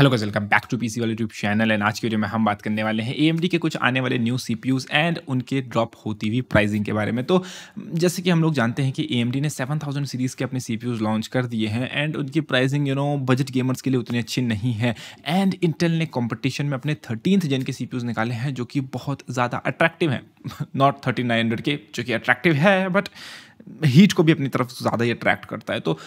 hello guys welcome back to PC वाले YouTube channel and आज के वीडियो में हम बात करने वाले हैं एएमडी के कुछ आने वाले न्यू सीपीयूज एंड उनके ड्रॉप होती हुई प्राइसिंग के बारे में तो जैसे कि हम लोग जानते हैं कि एएमडी ने 7000 सीरीज़ के अपने सीपीयूज लॉन्च कर दिए हैं एंड उनकी pricing you know budget gamers के लिए उतनी अच्छी नहीं है एंड इंटेल ने कॉम्पिटिशन में अपने थर्टीनथ जेन के सी निकाले हैं जो कि बहुत ज़्यादा अट्रैक्टिव हैं नॉट थर्टी नाइन हंड्रेड के जो कि अट्रैक्टिव है बट हीट को भी अपनी तरफ ज़्यादा ही अट्रैक्ट करता है तो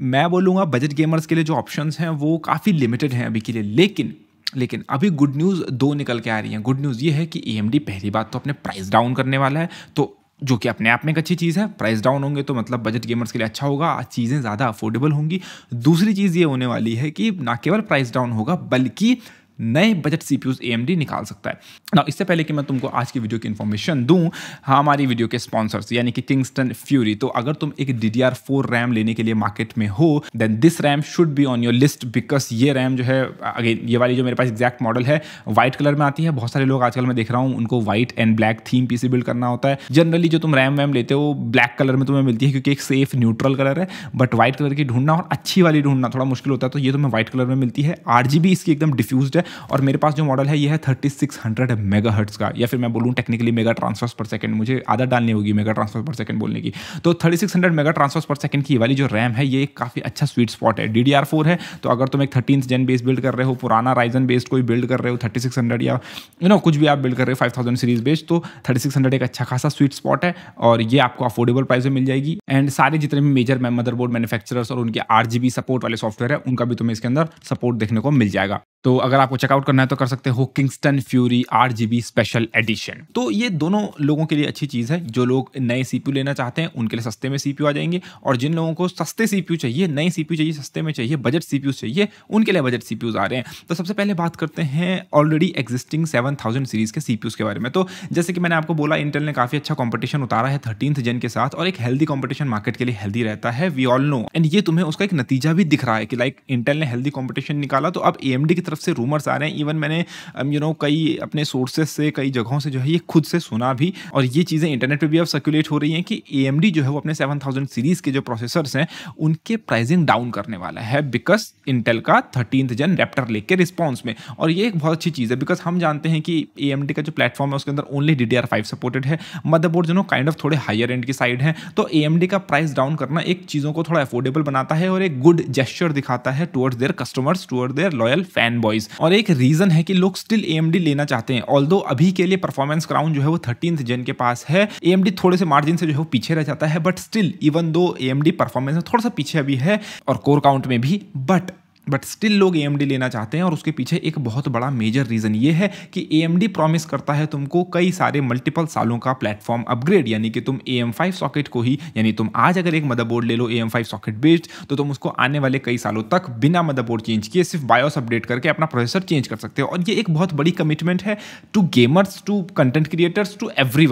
मैं बोलूँगा बजट गेमर्स के लिए जो ऑप्शन हैं वो काफ़ी लिमिटेड हैं अभी के लिए लेकिन लेकिन अभी गुड न्यूज़ दो निकल के आ रही हैं गुड न्यूज़ ये है कि ए पहली बात तो अपने प्राइस डाउन करने वाला है तो जो कि अपने आप में एक अच्छी चीज़ है प्राइस डाउन होंगे तो मतलब बजट गेमर्स के लिए अच्छा होगा चीज़ें ज़्यादा अफोर्डेबल होंगी दूसरी चीज़ ये होने वाली है कि ना केवल प्राइस डाउन होगा बल्कि नए बजट सी पी निकाल सकता है ना इससे पहले कि मैं तुमको आज की वीडियो की इन्फॉर्मेशन दूँ हमारी वीडियो के स्पॉन्सर्स यानी कि किंगस्टन फ्यूरी तो अगर तुम एक डी डी रैम लेने के लिए मार्केट में हो then this RAM should be on your list because ये रैम जो है अगेन ये वाली जो मेरे पास एग्जैक्ट मॉडल है व्हाइट कलर में आती है बहुत सारे लोग आजकल मैं देख रहा हूँ उनको व्हाइट एंड ब्लैक थीम पी बिल्ड करना होता है जनरली जो तुम रैम वैम लेते हो ब्लैक कलर में तुम्हें मिलती है क्योंकि एक सेफ न्यूट्रल कलर है बट व्हाइट कलर की ढूंढना और अच्छी वाली ढूंढना थोड़ा मुश्किल होता है तो ये तुम्हें व्हाइट कलर में मिलती है आर इसकी एकदम डिफ्यूज है और मेरे पास जो मॉडल है ये है thirty six hundred mega hertz का या फिर मैं बोलूँ technically mega transfers per second मुझे आदत डालनी होगी मेगा ट्रांसफर्स पर सेकंड बोलने की तो thirty six hundred mega transfers per second की वाली जो रैम है ये एक काफ़ी अच्छा स्वीट स्पॉट है डी डी आर फोर है तो अगर तुम एक थर्टीन जेन बेस बिल्ड कर रहे हो पुराना राइजन बेस्ड कोई बिल्ड कर रहे हो थर्टी सिक्स हंड्रेड या यू नो कुछ भी आप बिल्ड कर रहे हो फाइव थाउजेंड सीरीज बेस्ड तो थर्टी सिक्स हंड्रेड एक अच्छा खासा स्वीट स्पॉट है और ये आपको अफोर्डेबल प्राइस में मिल जाएगी एंड सारे जितने भी मेजर मदरबोर्ड मैन्युफैक्चरर्स और उनके आर सपोर्ट वाले सॉफ्टवेयर है उनका भी तुम्हें इसके अंदर सपोर्ट देखने को मिल जाएगा तो अगर आपको चेकआउट करना है तो कर सकते हो किंगस्टन फ्यूरी आठ बी स्पेशल एडिशन तो ये दोनों लोगों के लिए अच्छी चीज़ है जो लोग नए सीपीयू लेना चाहते हैं उनके लिए सस्ते में सीपीयू आ जाएंगे और जिन लोगों को सस्ते सीपीयू चाहिए नए सीपीयू चाहिए सस्ते में चाहिए बजट सीपीयू चाहिए उनके लिए बजट सीपीयूज आ रहे हैं तो सबसे पहले बात करते हैं already existing seven thousand series के सीपीयूज के बारे में तो जैसे कि मैंने आपको बोला इंटेल ने काफ़ी अच्छा कॉम्पिटिशन उतारा है थर्टीथ जन के साथ और एक हेल्दी कॉम्पिटिशन मार्केट के लिए हेल्दी रहता है वी ऑल नो एंड ये तुम्हें उसका एक नतीजा भी दिख रहा है कि लाइक इंटेल ने हेल्दी कॉम्पिटिशन निकाला तो अब ए की तरफ से रूमर्स आ रहे हैं इवन मैंने यू um, नो कई अपने सोर्सेज से कई जगहों से जो है ये खुद से सुना भी और ये चीज़ें इंटरनेट पर भी अब सर्कुलेट हो रही हैं कि ए जो है वो अपने सेवन सीरीज़ के जो प्रोसेसर्स हैं उनके प्राइसिंग डाउन करने वाला है बिकॉज इंटेल का थर्टीन जन रेप्टर लेके रिस्पॉन्स में और ये एक बहुत अच्छी चीज़ है बिकॉज हम जानते हैं कि ए का जो प्लेटफॉर्म है उसके अंदर ओनली डी सपोर्टेड है मदरबोर्ड जो काइंड ऑफ थोड़े हायर एंड की साइड है तो ए का प्राइस डाउन करना एक चीज़ों को थोड़ा अफोर्डेबल बनाता है और एक गुड जेस्चर दिखाता है towards their customers toward their loyal fan boys और एक रीजन है कि लोग स्टिल एएमडी लेना चाहते हैं ऑल्दो अभी के लिए परफॉर्मेंस क्राउन जो है वो थर्टीन जन के पास है एएमडी थोड़े से मार्जिन से जो है वो पीछे रह जाता है but still even though AMD performance में थोड़ा सा पीछे अभी है और कोर काउंट में भी बट बट स्टिल लोग ए लेना चाहते हैं और उसके पीछे एक बहुत बड़ा मेजर रीज़न ये है कि ए प्रॉमिस करता है तुमको कई सारे मल्टीपल सालों का प्लेटफॉर्म अपग्रेड यानी कि तुम ए एम फाइव सॉकेट को ही यानी तुम आज अगर एक मदरबोर्ड ले लो A M five socket based तो तुम उसको आने वाले कई सालों तक बिना मदरबोर्ड चेंज किए सिर्फ बायोस अपडेट करके अपना प्रोसेसर चेंज कर सकते हो और ये एक बहुत बड़ी कमिटमेंट है to gamers to content creators to every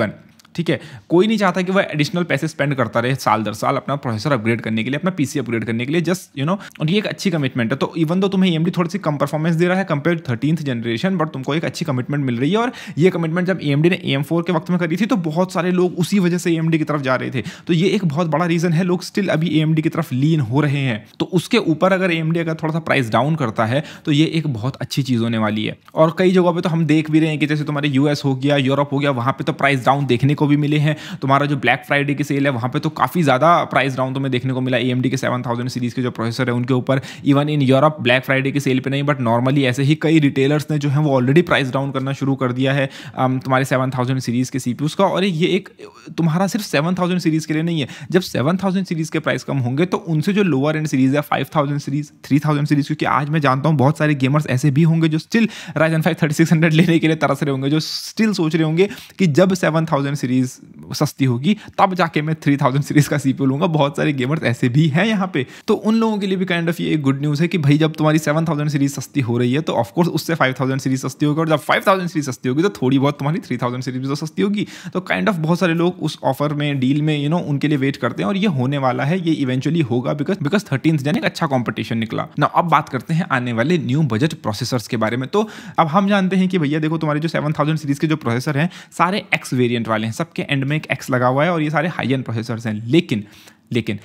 ठीक है कोई नहीं चाहता कि वह एडिशनल पैसे स्पेंड करता रहे साल दर साल अपना प्रोसेसर अपग्रेड करने के लिए अपना पीसी अपग्रेड करने के लिए जस्ट यू नो और ये एक अच्छी कमिटमेंट है तो इवन दो तुम्हें एमडी थोड़ी सी कम परफॉर्मेंस दे रहा है कंपेयर थर्टीन जनरेशन बट तुमको एक अच्छी कमिटमेंट मिल रही है और ये कमिटमेंट जब एएमडी ने एम के वक्त में करी थी तो बहुत सारे लोग उसी वजह से एमडी की तरफ जा रहे थे तो ये एक बहुत बड़ा रीजन है लोग स्टिल अभी एएमडी की तरफ लीन हो रहे हैं तो उसके ऊपर अगर एमडी अगर थोड़ा सा प्राइस डाउन करता है तो ये एक बहुत अच्छी चीज़ होने वाली है और कई जगहों पर तो हम देख भी रहे हैं कि जैसे तुम्हारे यूएस हो गया यूरोप हो गया वहां पर तो प्राइस डाउन देखने को भी मिले हैं तुम्हारा जो ब्लैक फ्राइडे की सेल है वहाँ पर तो काफ़ी ज़्यादा प्राइस डाउन तुम्हें देखने को मिला ए के सेवन सीरीज़ के जो प्रोसेसर है उनके ऊपर even in Europe black Friday की सेल पर नहीं बट नॉर्मली ऐसे ही कई रिटेलर्स ने जो है वो ऑलरेडी प्राइस डाउन करना शुरू कर दिया है तुम्हारे सेवन सीरीज़ के सीपी का और ये एक तुम्हारा सिर्फ सेवन थाउजेंड सीरीज़ के लिए नहीं है जब सेवन थाउजेंड सीरीज़ के प्राइस कम होंगे तो उनसे जो लोअर एंड सीरीज़ है five thousand series three thousand series क्योंकि आज मैं जानता हूं बहुत सारे गेमर्स ऐसे भी होंगे जो स्टिल राइजन फाइव थर्टी लेने के लिए तरस रहे होंगे जो स्टिल सोच रहे होंगे कि जब सेवन सीरीज़ सीरीज़ सस्ती होगी तब जाके मैं थ्री थाउजेंड सीरीज़ का सी लूंगा बहुत सारे गेमर्स ऐसे भी हैं यहाँ पे तो उन लोगों के लिए भी काइंड ऑफ ये एक गुड न्यूज़ है कि भाई जब तुम्हारी सेवन थाउजेंड सीरीज़ सस्ती हो रही है तो ऑफकोर्स उससे फाइव थाउजेंड सीरीज़ सस्ती होगी और जब फाइव थाउजेंड सीरीज़ सस्ती होगी तो थोड़ी बहुत तुम्हारी थ्री थाउजेंड सीरीज़ भी तो सस्ती होगी तो काइंड ऑफ बहुत सारे लोग उस ऑफर में डील में यू नो उनके लिए वेट करते हैं और ये होने वाला है ये इवेंचुअली होगा बिकॉज बिकॉज थर्टीन जन एक अच्छा कॉम्पिटिशन निकला ना अब बात करते हैं आने वाले न्यू बजट प्रोसेसर्स के बारे में तो अब हम जानते हैं कि भैया देखो तुम्हारे जो सेवन थाउजेंड सीरीज़ के जो प्रोसेसर हैं सारे एक्स वेरियंट वाले हैं सब सबके एंड में एक एक्स लगा हुआ है और ये सारे हाई एंड प्रोसेसर्स हैं लेकिन लेकिन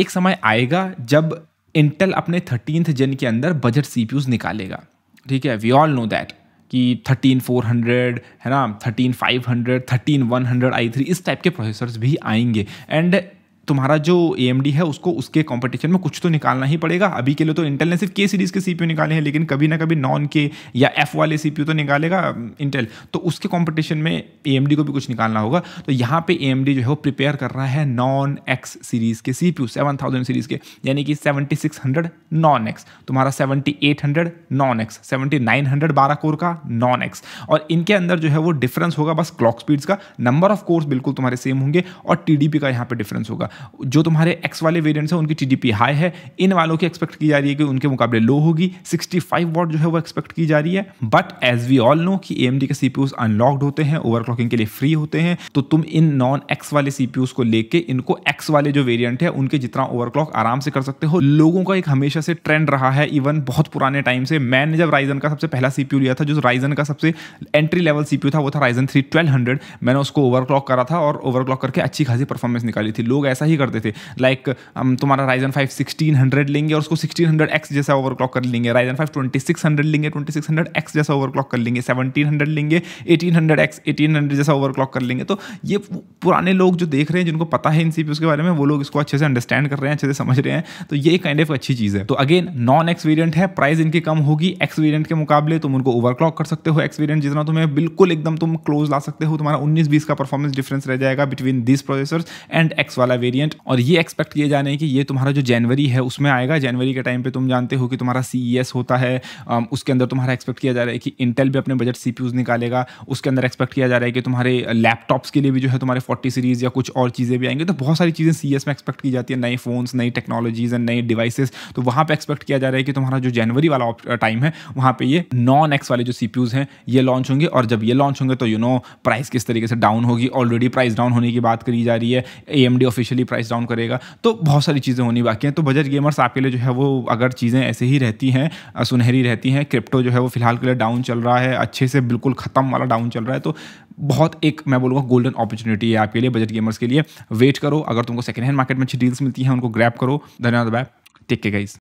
एक समय आएगा जब इंटेल अपने थर्टीनथ जेन के अंदर बजट सी निकालेगा ठीक है वी ऑल नो दैट कि थर्टीन फोर हंड्रेड है ना thirteen five hundred thirteen one hundred I three इस टाइप के प्रोसेसर्स भी आएंगे एंड तुम्हारा जो ए है उसको उसके कॉम्पिटिशन में कुछ तो निकालना ही पड़ेगा अभी के लिए तो इंटेल ने सिर्फ के सीरीज़ के सी निकाले हैं लेकिन कभी ना कभी नॉन के या एफ वाले सी तो निकालेगा इंटेल um, तो उसके कॉम्पिटिशन में ए को भी कुछ निकालना होगा तो यहाँ पे ए जो है वो प्रिपेयर कर रहा है नॉन एक्स सीरीज़ के सी पी सीरीज़ के यानी कि seventy six hundred non X तुम्हारा seventy eight hundred non X seventy nine hundred बारह कोर का नॉन एक्स और इनके अंदर जो है वो डिफरेंस होगा बस क्लॉक स्पीड्स का नंबर ऑफ कोर्स बिल्कुल तुम्हारे सेम होंगे और टी का यहाँ पे डिफरेंस होगा जो तुम्हारे एक्स वाले वेरियंट्स हैं उनकी टी हाई है इन वालों की एक्सपेक्ट की जा रही है कि उनके मुकाबले लो होगी फाइव वॉट जो है वो एक्सपेक्ट की जा रही है but as we all know कि ए के सी अनलॉक्ड होते हैं ओवर के लिए फ्री होते हैं तो तुम इन नॉन एक्स वाले सी को लेके इनको एक्स वाले जो वेरियंट है उनके जितना ओवर आराम से कर सकते हो लोगों का एक हमेशा से ट्रेंड रहा है इवन बहुत पुराने टाइम से मैंने जब राइजन का सबसे पहला सीपीयू लिया था जो राइजन का सबसे एंट्री लेवल सीपीयू था वो था राइजन थ्री ट्वेल्व हंड्रेड मैंने उसको ओवरक्लॉक करा था और ओवरक्लॉक करके अच्छी खासी परफॉर्मेंस निकाली थी लोग ऐसे ऐसा ही करते थे लाइक हम तुम्हारा राइजन फाइव सिक्सटीन हंड्रेड लेंगे और उसको सिक्सटीन हंड्रेड एक्स जैसा ओवर क्लॉक कर लेंगे Ryzen five twenty six hundred लेंगे ट्वेंटी सिक्स हंड्रेड एक्स जैसा ओवर क्लॉक कर लेंगे सेवनटीन हंड्रेड लेंगे eighteen hundred X eighteen hundred जैसा ओवर क्लॉक कर लेंगे तो ये पुराने लोग जो देख रहे हैं जिनको पता है इन सी के बारे में वो लोग इसको अच्छे से अंडरस्टैंड कर रहे हैं अच्छे से समझ रहे हैं तो ये काइंड ऑफ अच्छी चीज़ है तो अगेन नॉन एक्स वेरियंट है प्राइस इनकी कम होगी एक्स वेरियंट के मुकाबले तुम उनको ओवरक्लॉक कर सकते हो एक्स वेरियंट जितना तुम्हें बिल्कुल एकदम तुम क्लोज ला सकते हो तुम्हारा उन्नीस बीस का परफॉर्मेंस डिफरेंस रह जाएगा between this processors and X वाला वेरियंट वेरिएंट और ये एक्सपेक्ट किए जाने कि ये तुम्हारा जो जनवरी है उसमें आएगा जनवरी के टाइम पे तुम जानते हो कि तुम्हारा सी e होता है उसके अंदर तुम्हारा एक्सपेक्ट किया जा रहा है कि इंटेल भी अपने बजट सी निकालेगा उसके अंदर एक्सपेक्ट किया जा रहा है कि तुम्हारे लैपटॉप्स के लिए भी जो है तुम्हारे फोर्टी सीरीज या कुछ और चीज़ें भी आएंगी तो बहुत सारी चीज़ें सी e में एक्सपेक्ट की जाती है नए फोन्स नई टेक्नोलॉजीज एंड नई डिवाइसेस तो वहाँ पर एक्सपेक्ट किया जा रहा है कि तुम्हारा जो जनवरी वाला टाइम है वहाँ पर ये नॉन एक्स वाले जो सी हैं ये लॉन्च होंगे और जब ये लॉन्च होंगे तो यू नो प्राइस किस तरीके से डाउन होगी ऑलरेडी प्राइस डाउन होने की बात करी जा रही है ए एम डी ऑफिशियल लिए प्राइस डाउन करेगा तो बहुत सारी चीज़ें होनी बाकी हैं तो बजट गेमर्स आपके लिए जो है वो अगर चीज़ें ऐसे ही रहती हैं सुनहरी रहती हैं क्रिप्टो जो है वो फिलहाल के लिए डाउन चल रहा है अच्छे से बिल्कुल ख़त्म वाला डाउन चल रहा है तो बहुत एक मैं बोलूँगा गोल्डन अपॉर्चुनिटी है आपके लिए बजट गेमर्स के लिए वेट करो अगर तुमको सेकेंड हैंड मार्केट में अच्छी डील्स मिलती हैं उनको ग्रैप करो धन्यवाद बाय टेक के गाइज